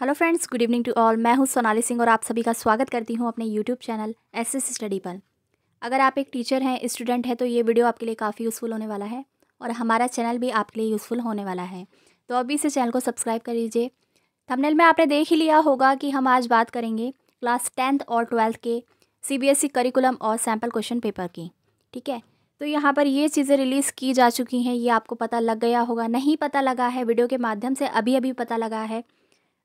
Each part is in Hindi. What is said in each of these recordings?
hello friends good evening to all मैं हूं सोनाली सिंह और आप सभी का स्वागत करती हूं अपने YouTube channel S S study पर अगर आप एक टीचर हैं स्टूडेंट हैं तो ये वीडियो आपके लिए काफ़ी यूज़फुल होने वाला है और हमारा चैनल भी आपके लिए यूज़फुल होने वाला है तो अभी इसे चैनल को सब्सक्राइब कर लीजिए थमनेल में आपने देख ही लिया होगा कि हम आज बात करेंगे क्लास टेंथ और ट्वेल्थ के सी करिकुलम e और सैम्पल क्वेश्चन पेपर की ठीक है तो यहाँ पर ये चीज़ें रिलीज़ की जा चुकी हैं ये आपको पता लग गया होगा नहीं पता लगा है वीडियो के माध्यम से अभी अभी पता लगा है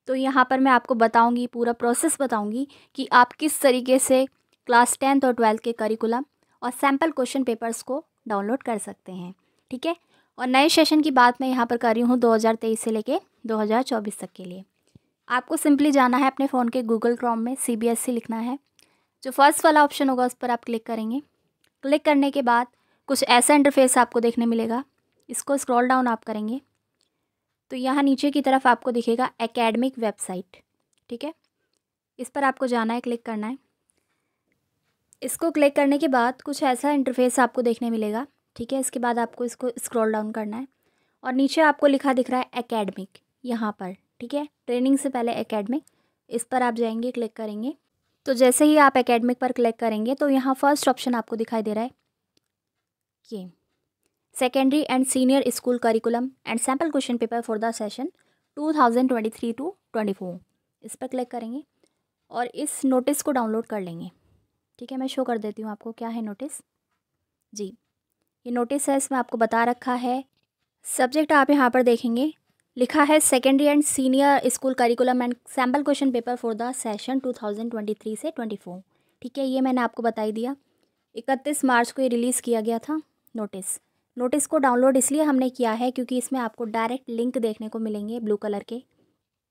तो यहाँ पर मैं आपको बताऊँगी पूरा प्रोसेस बताऊँगी कि आप किस तरीके से क्लास टेंथ और ट्वेल्थ के करिकुलम और सैम्पल क्वेश्चन पेपर्स को डाउनलोड कर सकते हैं ठीक है और नए सेशन की बात मैं यहाँ पर कर रही हूँ 2023 से लेके 2024 तक के लिए आपको सिंपली जाना है अपने फ़ोन के गूगल क्रोम में सी बी एस सी लिखना है जो फर्स्ट वाला ऑप्शन होगा उस पर आप क्लिक करेंगे क्लिक करने के बाद कुछ ऐसा इंटरफेस आपको देखने मिलेगा इसको स्क्रॉल डाउन आप करेंगे तो यहाँ नीचे की तरफ आपको दिखेगा एकेडमिक वेबसाइट ठीक है इस पर आपको जाना है क्लिक करना है इसको क्लिक करने के बाद कुछ ऐसा इंटरफेस आपको देखने मिलेगा ठीक है इसके बाद आपको इसको स्क्रॉल डाउन करना है और नीचे आपको लिखा दिख रहा है एकेडमिक यहाँ पर ठीक है ट्रेनिंग से पहले एकेडमिक इस पर आप जाएंगे क्लिक करेंगे तो जैसे ही आप एकेडमिक पर क्लिक करेंगे तो यहाँ फर्स्ट ऑप्शन आपको दिखाई दे रहा है ये secondary and senior school curriculum and sample question paper for the session 2023 to 24 इस पर क्लिक करेंगे और इस नोटिस को डाउनलोड कर लेंगे ठीक है मैं शो कर देती हूँ आपको क्या है नोटिस जी ये नोटिस है इसमें आपको बता रखा है सब्जेक्ट आप यहाँ पर देखेंगे लिखा है secondary and senior school curriculum and sample question paper for the session 2023 से 24 ठीक है ये मैंने आपको बताई दिया 31 मार्च को ये रिलीज़ किया गया था नोटिस नोटिस को डाउनलोड इसलिए हमने किया है क्योंकि इसमें आपको डायरेक्ट लिंक देखने को मिलेंगे ब्लू कलर के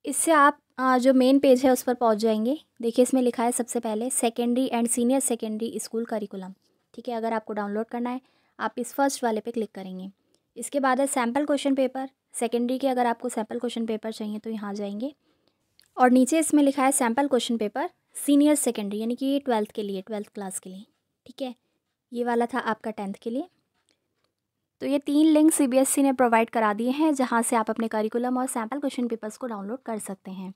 इससे आप जो मेन पेज है उस पर पहुंच जाएंगे देखिए इसमें लिखा है सबसे पहले secondary and senior secondary school curriculum ठीक है अगर आपको डाउनलोड करना है आप इस फर्स्ट वाले पे क्लिक करेंगे इसके बाद है सैम्पल क्वेश्चन पेपर सेकेंडरी के अगर आपको सैम्पल क्वेश्चन पेपर चाहिए तो यहाँ जाएंगे और नीचे इसमें लिखा है sample question paper senior secondary यानी कि ट्वेल्थ के लिए ट्वेल्थ क्लास के लिए ठीक है ये वाला था आपका टेंथ के लिए तो ये तीन लिंक सीबीएसई e ने प्रोवाइड करा दिए हैं जहाँ से आप अपने करिकुलम और सैम्पल क्वेश्चन पेपर्स को डाउनलोड कर सकते हैं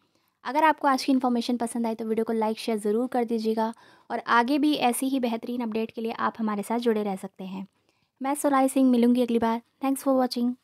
अगर आपको आज की इन्फॉर्मेशन पसंद आई तो वीडियो को लाइक शेयर ज़रूर कर दीजिएगा और आगे भी ऐसी ही बेहतरीन अपडेट के लिए आप हमारे साथ जुड़े रह सकते हैं मैं सोलाई सिंह मिलूंगी अगली बार थैंक्स फॉर वॉचिंग